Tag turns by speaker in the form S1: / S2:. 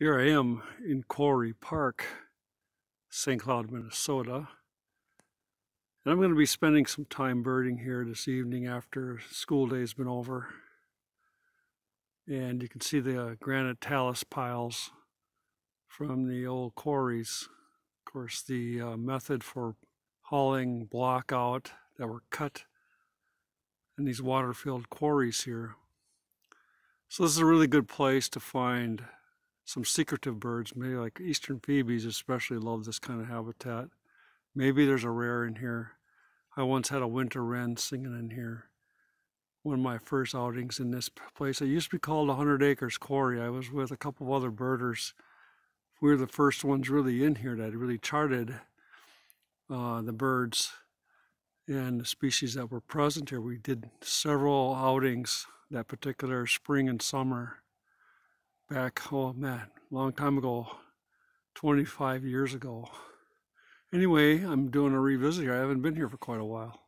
S1: Here I am in Quarry Park, St. Cloud, Minnesota. And I'm going to be spending some time birding here this evening after school day's been over. And you can see the granite talus piles from the old quarries. Of course, the uh, method for hauling block out that were cut in these water-filled quarries here. So this is a really good place to find some secretive birds, maybe like eastern phoebes especially love this kind of habitat. Maybe there's a rare in here. I once had a winter wren singing in here. One of my first outings in this place. It used to be called 100 Acres Quarry. I was with a couple of other birders. We were the first ones really in here that really charted uh, the birds and the species that were present here. We did several outings that particular spring and summer back, oh man, long time ago, 25 years ago. Anyway, I'm doing a revisit here. I haven't been here for quite a while.